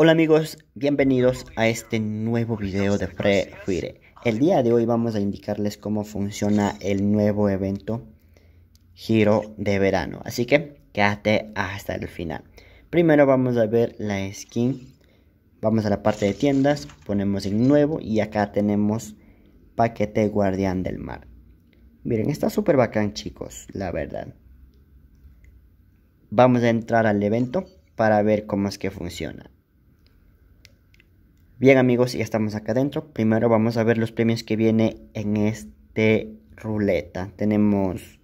Hola amigos, bienvenidos a este nuevo video de Free Fire. El día de hoy vamos a indicarles cómo funciona el nuevo evento Giro de Verano. Así que quédate hasta el final. Primero vamos a ver la skin. Vamos a la parte de tiendas, ponemos el nuevo y acá tenemos paquete guardián del mar. Miren, está súper bacán chicos, la verdad. Vamos a entrar al evento para ver cómo es que funciona. Bien amigos, ya estamos acá adentro. Primero vamos a ver los premios que viene en este ruleta. Tenemos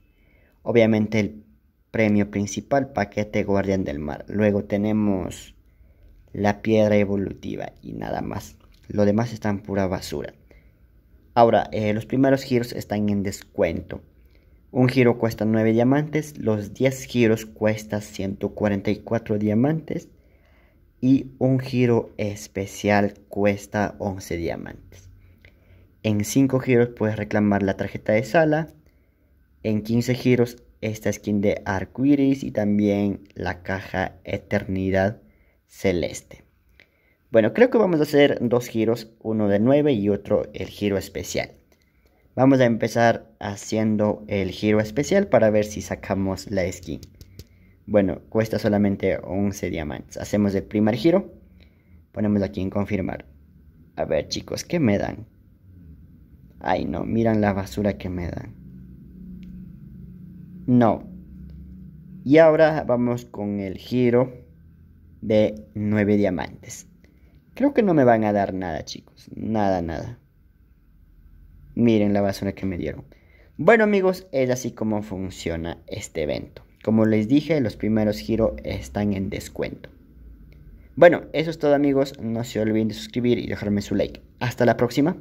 obviamente el premio principal, paquete guardián del mar. Luego tenemos la piedra evolutiva y nada más. Lo demás está en pura basura. Ahora, eh, los primeros giros están en descuento. Un giro cuesta 9 diamantes, los 10 giros cuesta 144 diamantes y un giro especial cuesta 11 diamantes. En 5 giros puedes reclamar la tarjeta de sala. En 15 giros esta skin de arcoiris y también la caja eternidad celeste. Bueno, creo que vamos a hacer dos giros, uno de 9 y otro el giro especial. Vamos a empezar haciendo el giro especial para ver si sacamos la skin. Bueno, cuesta solamente 11 diamantes. Hacemos el primer giro. Ponemos aquí en confirmar. A ver chicos, ¿qué me dan? Ay no, miran la basura que me dan. No. Y ahora vamos con el giro de 9 diamantes. Creo que no me van a dar nada chicos. Nada, nada. Miren la basura que me dieron. Bueno amigos, es así como funciona este evento. Como les dije, los primeros giros están en descuento. Bueno, eso es todo amigos, no se olviden de suscribir y dejarme su like. Hasta la próxima.